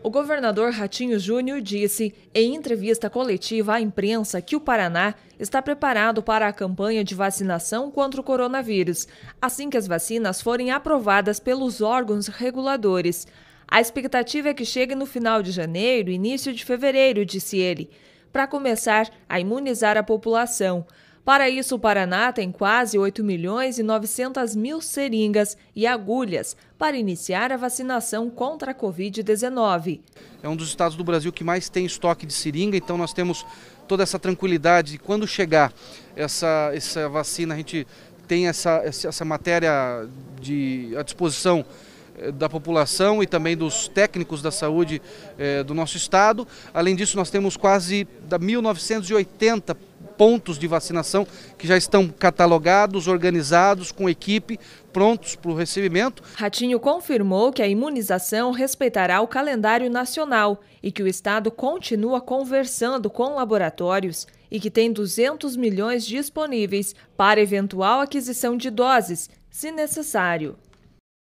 O governador Ratinho Júnior disse em entrevista coletiva à imprensa que o Paraná está preparado para a campanha de vacinação contra o coronavírus, assim que as vacinas forem aprovadas pelos órgãos reguladores. A expectativa é que chegue no final de janeiro, início de fevereiro, disse ele, para começar a imunizar a população. Para isso, o Paraná tem quase 8 milhões e 900 mil seringas e agulhas para iniciar a vacinação contra a Covid-19. É um dos estados do Brasil que mais tem estoque de seringa, então nós temos toda essa tranquilidade. de quando chegar essa, essa vacina, a gente tem essa, essa matéria de, à disposição eh, da população e também dos técnicos da saúde eh, do nosso estado. Além disso, nós temos quase da 1980 pontos de vacinação que já estão catalogados, organizados, com equipe, prontos para o recebimento. Ratinho confirmou que a imunização respeitará o calendário nacional e que o Estado continua conversando com laboratórios e que tem 200 milhões disponíveis para eventual aquisição de doses, se necessário.